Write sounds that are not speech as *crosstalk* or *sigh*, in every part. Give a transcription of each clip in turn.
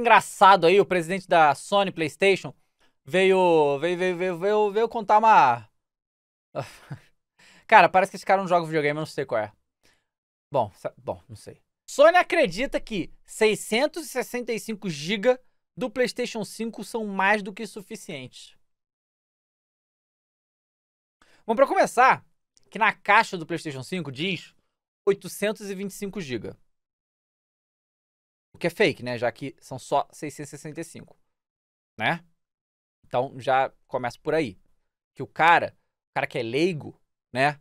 engraçado aí, o presidente da Sony PlayStation veio veio veio veio, veio, veio contar uma *laughs* Cara, parece que esse cara não joga videogame, eu não sei qual é. Bom, bom, não sei. Sony acredita que 665 GB do PlayStation 5 são mais do que suficientes. Bom, para começar, que na caixa do PlayStation 5 diz 825 GB. O que é fake, né? Já que são só 665, né? Então já começa por aí. Que o cara, o cara que é leigo, né?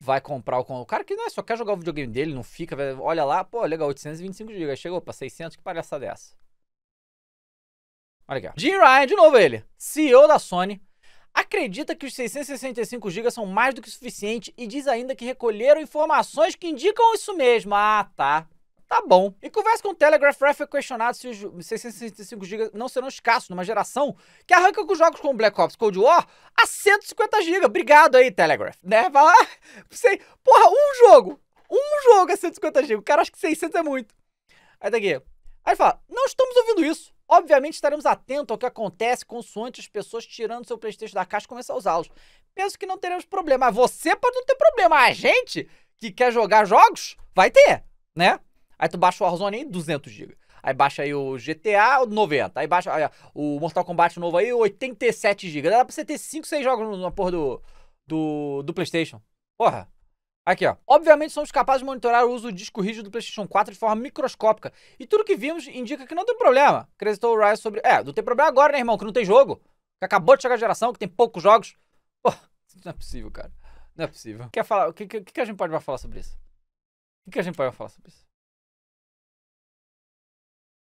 Vai comprar o. O cara que né, só quer jogar o videogame dele, não fica. Olha lá, pô, legal, 825 GB. Aí chegou pra 600, que palhaça dessa? É olha aqui, ó. Jim Ryan, de novo ele, CEO da Sony, acredita que os 665 GB são mais do que suficiente e diz ainda que recolheram informações que indicam isso mesmo. Ah, tá. Tá bom. Em conversa com o Telegraph, Ref foi é questionado se os 665 GB não serão escassos numa geração que arranca com jogos como Black Ops Cold War a 150 GB. Obrigado aí, Telegraph. Né? Vai lá. *laughs* Porra, um jogo. Um jogo a 150 GB. O cara acha que 600 é muito. Aí daqui. Tá aí ele fala, não estamos ouvindo isso. Obviamente estaremos atentos ao que acontece consoante as pessoas tirando seu Playstation da caixa e começar a usá-los. Penso que não teremos problema. Você pode não ter problema. A gente que quer jogar jogos vai ter, né? Aí tu baixa o Warzone em 200 GB. Aí baixa aí o GTA 90. Aí baixa aí, o Mortal Kombat novo aí, 87 GB. Dá pra você ter 5, 6 jogos na porra do, do, do PlayStation. Porra. Aqui, ó. Obviamente somos capazes de monitorar o uso do disco rígido do PlayStation 4 de forma microscópica. E tudo que vimos indica que não tem problema. Acreditou o Rice sobre. É, não tem problema agora, né, irmão? Que não tem jogo. Que acabou de chegar a geração, que tem poucos jogos. Pô, *laughs* não é possível, cara. Não é possível. Quer falar? O que, que, que a gente pode falar sobre isso? O que, que a gente pode falar sobre isso?